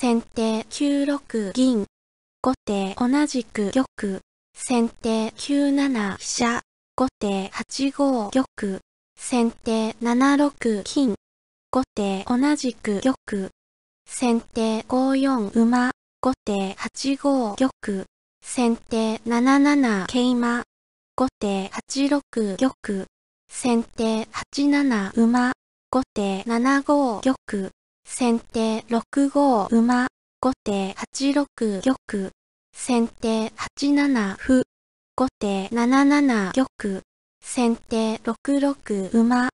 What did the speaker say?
先手9六銀。後手同じく玉。先手9七飛車。後手8五玉。先手7六金。後手同じく玉。先手5四馬。後手8五玉。先手7七桂馬。後手8六玉。先手8七馬。後手7五玉。先手6五馬、後手8六玉、先手8七歩、後手7七玉、先手6六馬、